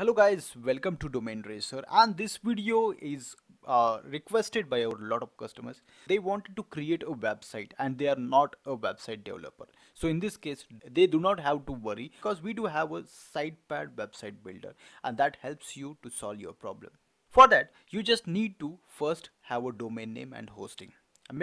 hello guys welcome to domain racer and this video is uh, requested by a lot of customers they wanted to create a website and they are not a website developer so in this case they do not have to worry because we do have a sitepad website builder and that helps you to solve your problem for that you just need to first have a domain name and hosting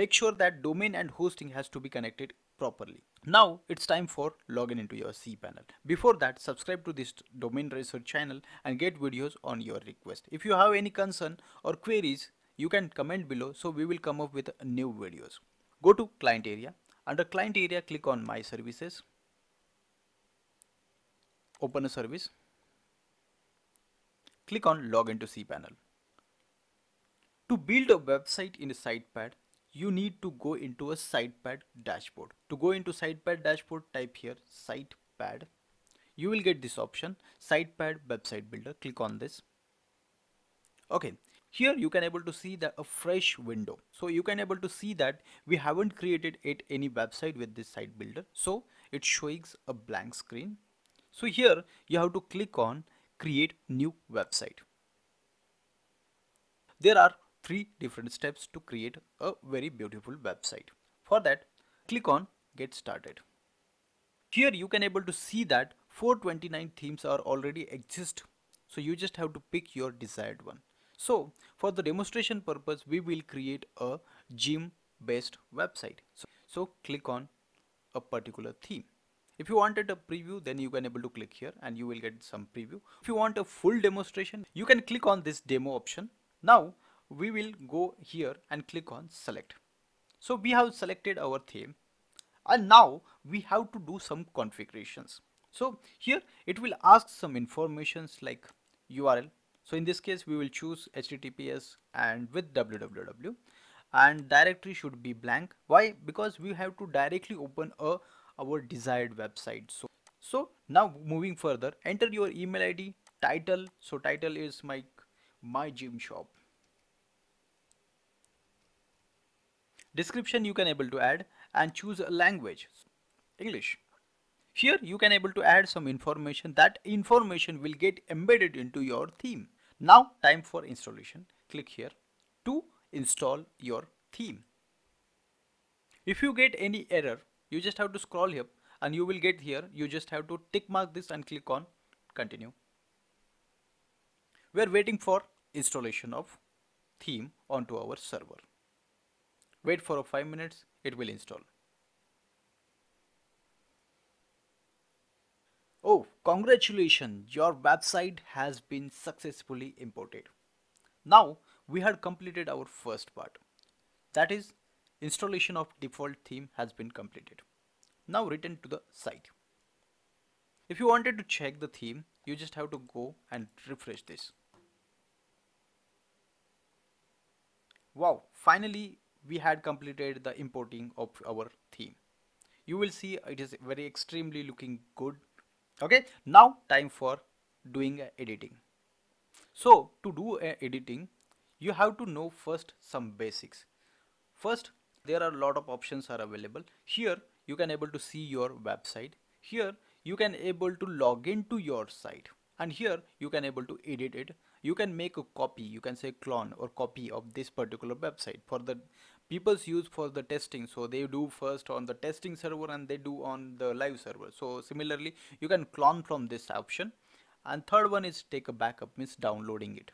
make sure that domain and hosting has to be connected properly. Now it's time for login into your cPanel. Before that, subscribe to this domain research channel and get videos on your request. If you have any concern or queries, you can comment below so we will come up with new videos. Go to client area. Under client area, click on my services. Open a service. Click on login to cPanel. To build a website in a sitepad, you need to go into a SitePad dashboard. To go into SitePad dashboard, type here SitePad. You will get this option, SitePad website builder. Click on this. Okay, here you can able to see that a fresh window. So you can able to see that we haven't created it any website with this site builder. So it shows a blank screen. So here you have to click on create new website. There are three different steps to create a very beautiful website. For that, click on get started. Here you can able to see that 429 themes are already exist. So you just have to pick your desired one. So for the demonstration purpose, we will create a gym based website. So, so click on a particular theme. If you wanted a preview, then you can able to click here and you will get some preview. If you want a full demonstration, you can click on this demo option. Now we will go here and click on select. So we have selected our theme and now we have to do some configurations. So here it will ask some informations like URL. So in this case, we will choose HTTPS and with www and directory should be blank. Why? Because we have to directly open a our desired website. So, so now moving further, enter your email ID, title. So title is my my gym shop Description you can able to add and choose a language, English. Here you can able to add some information. That information will get embedded into your theme. Now time for installation. Click here to install your theme. If you get any error, you just have to scroll here and you will get here. You just have to tick mark this and click on continue. We are waiting for installation of theme onto our server. Wait for 5 minutes, it will install. Oh, congratulations, your website has been successfully imported. Now, we had completed our first part. That is, installation of default theme has been completed. Now return to the site. If you wanted to check the theme, you just have to go and refresh this. Wow, finally we had completed the importing of our theme you will see it is very extremely looking good okay now time for doing editing so to do editing you have to know first some basics first there are a lot of options are available here you can able to see your website here you can able to log into your site and here you can able to edit it you can make a copy you can say clone or copy of this particular website for the people's use for the testing so they do first on the testing server and they do on the live server so similarly you can clone from this option and third one is take a backup means downloading it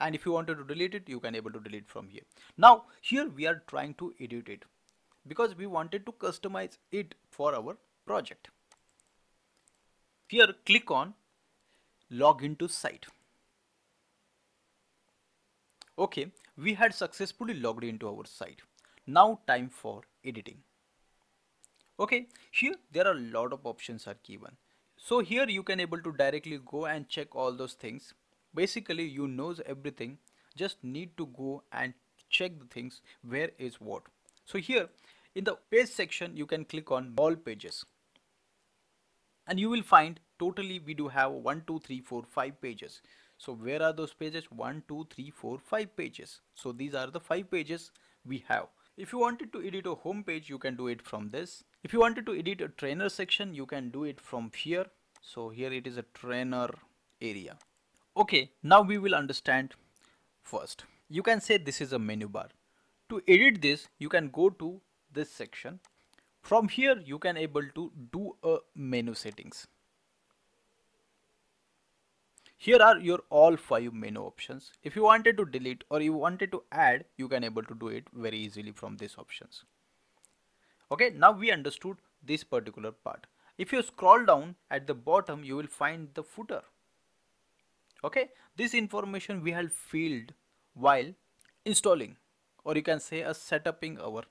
and if you wanted to delete it you can able to delete from here now here we are trying to edit it because we wanted to customize it for our project here click on log into site okay we had successfully logged into our site now time for editing. Okay, here there are a lot of options are given. So here you can able to directly go and check all those things. Basically you knows everything, just need to go and check the things where is what. So here in the page section you can click on all pages and you will find totally we do have 1 2 3 4 5 pages so where are those pages 1 2 3 4 5 pages so these are the 5 pages we have if you wanted to edit a home page, you can do it from this. If you wanted to edit a trainer section, you can do it from here. So here it is a trainer area. Okay, now we will understand first. You can say this is a menu bar. To edit this, you can go to this section. From here, you can able to do a menu settings. Here are your all five menu options. If you wanted to delete or you wanted to add, you can able to do it very easily from these options. Okay, now we understood this particular part. If you scroll down at the bottom, you will find the footer. Okay, this information we had filled while installing or you can say a setting our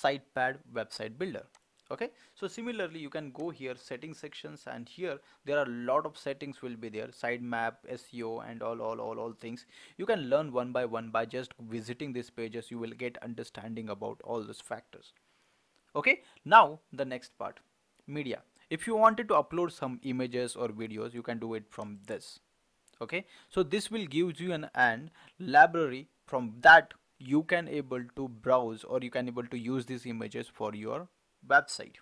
sitepad website builder okay so similarly you can go here setting sections and here there are a lot of settings will be there sitemap SEO and all all all all things you can learn one by one by just visiting these pages you will get understanding about all those factors okay now the next part media if you wanted to upload some images or videos you can do it from this okay so this will give you an and library from that you can able to browse or you can able to use these images for your website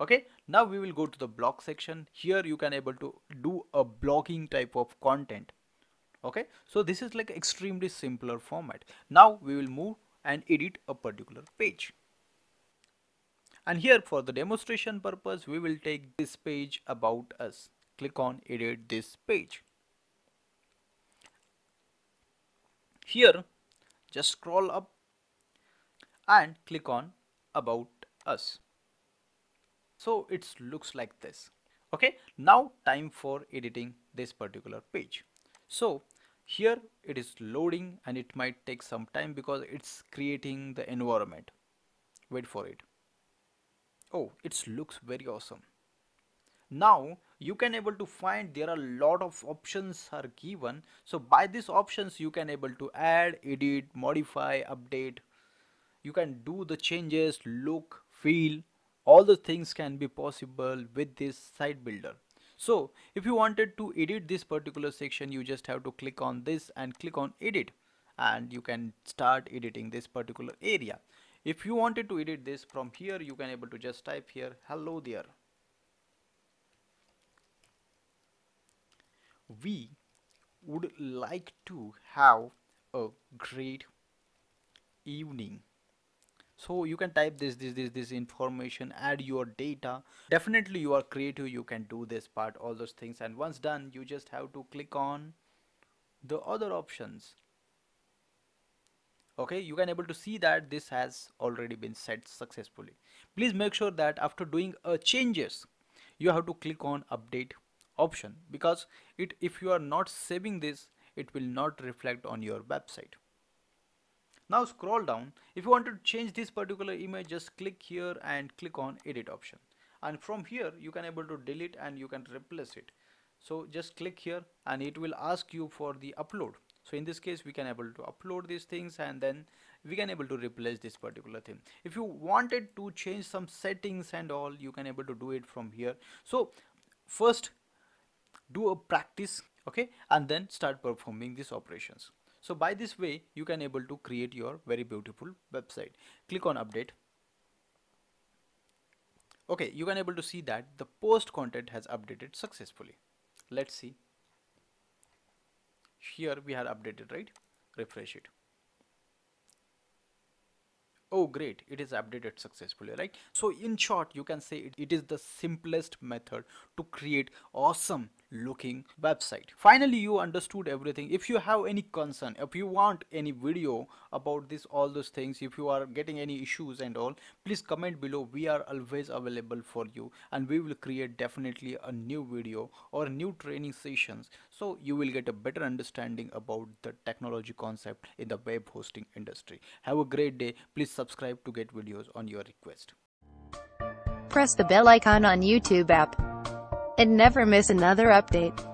okay now we will go to the blog section here you can able to do a blogging type of content okay so this is like extremely simpler format now we will move and edit a particular page and here for the demonstration purpose we will take this page about us click on edit this page here just scroll up and click on about us so it looks like this. Okay, now time for editing this particular page. So here it is loading and it might take some time because it's creating the environment. Wait for it. Oh, it looks very awesome. Now you can able to find there are a lot of options are given. So by these options you can able to add, edit, modify, update. You can do the changes, look, feel, all the things can be possible with this site builder so if you wanted to edit this particular section you just have to click on this and click on edit and you can start editing this particular area if you wanted to edit this from here you can able to just type here hello there we would like to have a great evening so you can type this this this this information add your data definitely you are creative you can do this part all those things and once done you just have to click on the other options okay you can able to see that this has already been set successfully please make sure that after doing uh, changes you have to click on update option because it if you are not saving this it will not reflect on your website now scroll down. If you want to change this particular image, just click here and click on edit option. And from here, you can able to delete and you can replace it. So just click here and it will ask you for the upload. So in this case, we can able to upload these things and then we can able to replace this particular thing. If you wanted to change some settings and all, you can able to do it from here. So first do a practice okay and then start performing these operations so by this way, you can able to create your very beautiful website. Click on update. Okay, you can able to see that the post content has updated successfully. Let's see. Here we have updated, right? Refresh it oh great it is updated successfully right so in short you can say it, it is the simplest method to create awesome looking website. Finally, you understood everything. If you have any concern, if you want any video about this, all those things, if you are getting any issues and all, please comment below. We are always available for you and we will create definitely a new video or new training sessions. So you will get a better understanding about the technology concept in the web hosting industry. Have a great day. Please subscribe to get videos on your request. Press the bell icon on YouTube app and never miss another update.